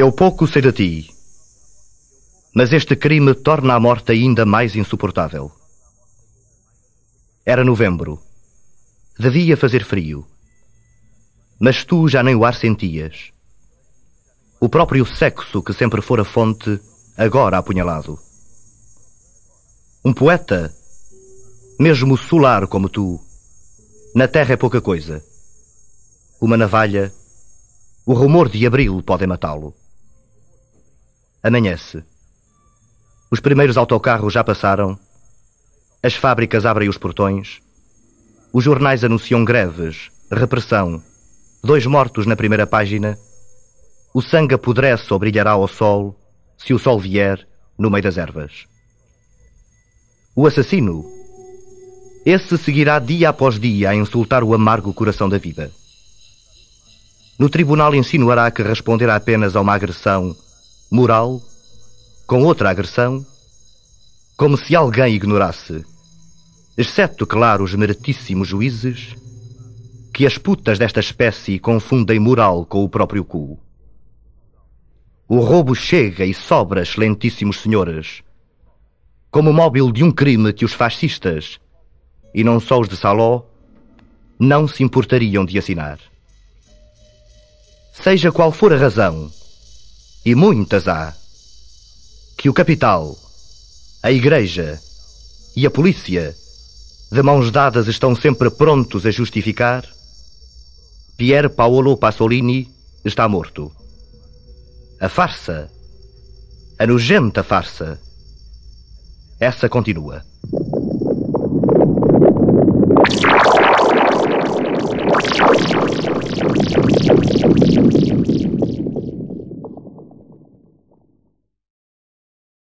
Eu pouco sei de ti, mas este crime torna a morte ainda mais insuportável. Era novembro. Devia fazer frio. Mas tu já nem o ar sentias. O próprio sexo que sempre fora fonte, agora apunhalado. Um poeta, mesmo solar como tu, na terra é pouca coisa. Uma navalha, o rumor de abril podem matá-lo. Amanhece. Os primeiros autocarros já passaram. As fábricas abrem os portões. Os jornais anunciam greves, repressão, dois mortos na primeira página. O sangue apodrece ou brilhará ao sol, se o sol vier, no meio das ervas. O assassino, esse seguirá dia após dia a insultar o amargo coração da vida. No tribunal insinuará que responderá apenas a uma agressão moral, com outra agressão, como se alguém ignorasse, exceto, claro, os meritíssimos juízes, que as putas desta espécie confundem moral com o próprio cu. O roubo chega e sobra, excelentíssimos senhores, como móvel de um crime que os fascistas, e não só os de Saló, não se importariam de assinar. Seja qual for a razão, e muitas há, que o capital, a igreja e a polícia, de mãos dadas, estão sempre prontos a justificar, Pier Paolo Pasolini está morto. A farsa, a nojenta farsa, essa continua.